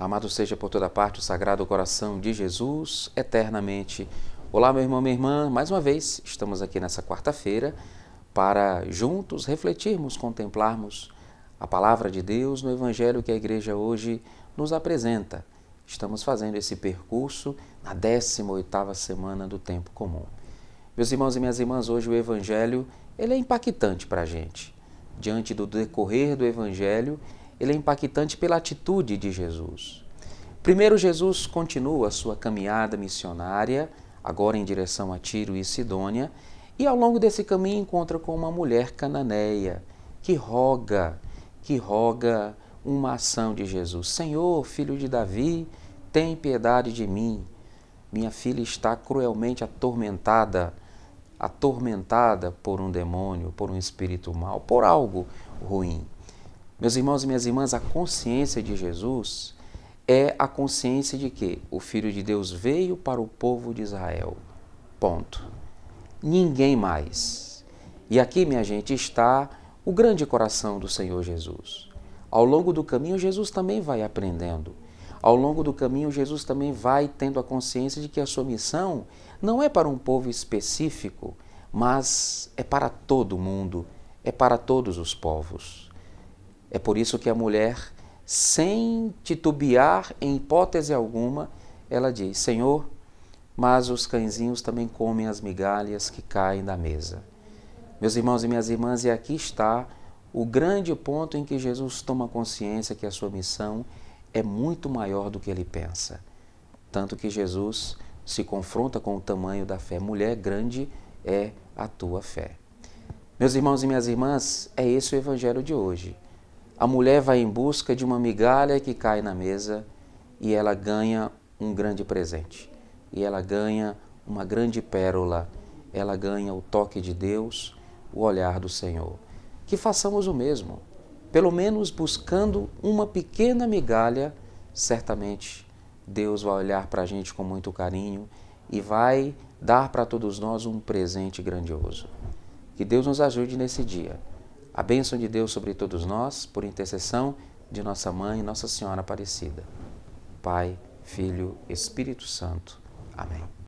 Amado seja por toda parte o Sagrado Coração de Jesus, eternamente. Olá, meu irmão, minha irmã. Mais uma vez, estamos aqui nessa quarta-feira para juntos refletirmos, contemplarmos a palavra de Deus no Evangelho que a igreja hoje nos apresenta. Estamos fazendo esse percurso na 18ª semana do tempo comum. Meus irmãos e minhas irmãs, hoje o Evangelho ele é impactante para a gente. Diante do decorrer do Evangelho, ele é impactante pela atitude de Jesus. Primeiro, Jesus continua sua caminhada missionária, agora em direção a Tiro e Sidônia, e ao longo desse caminho encontra com uma mulher cananeia que roga, que roga uma ação de Jesus: Senhor, filho de Davi, tem piedade de mim. Minha filha está cruelmente atormentada, atormentada por um demônio, por um espírito mau, por algo ruim. Meus irmãos e minhas irmãs, a consciência de Jesus é a consciência de que o Filho de Deus veio para o povo de Israel. Ponto. Ninguém mais. E aqui, minha gente, está o grande coração do Senhor Jesus. Ao longo do caminho, Jesus também vai aprendendo. Ao longo do caminho, Jesus também vai tendo a consciência de que a sua missão não é para um povo específico, mas é para todo mundo, é para todos os povos. É por isso que a mulher, sem titubear em hipótese alguma, ela diz: Senhor, mas os cãezinhos também comem as migalhas que caem da mesa. Meus irmãos e minhas irmãs, e aqui está o grande ponto em que Jesus toma consciência que a sua missão é muito maior do que ele pensa. Tanto que Jesus se confronta com o tamanho da fé. Mulher, grande é a tua fé. Meus irmãos e minhas irmãs, é esse o evangelho de hoje a mulher vai em busca de uma migalha que cai na mesa e ela ganha um grande presente. E ela ganha uma grande pérola. Ela ganha o toque de Deus, o olhar do Senhor. Que façamos o mesmo, pelo menos buscando uma pequena migalha, certamente Deus vai olhar para a gente com muito carinho e vai dar para todos nós um presente grandioso. Que Deus nos ajude nesse dia. A bênção de Deus sobre todos nós, por intercessão de nossa mãe, Nossa Senhora Aparecida. Pai, Filho, Espírito Santo. Amém.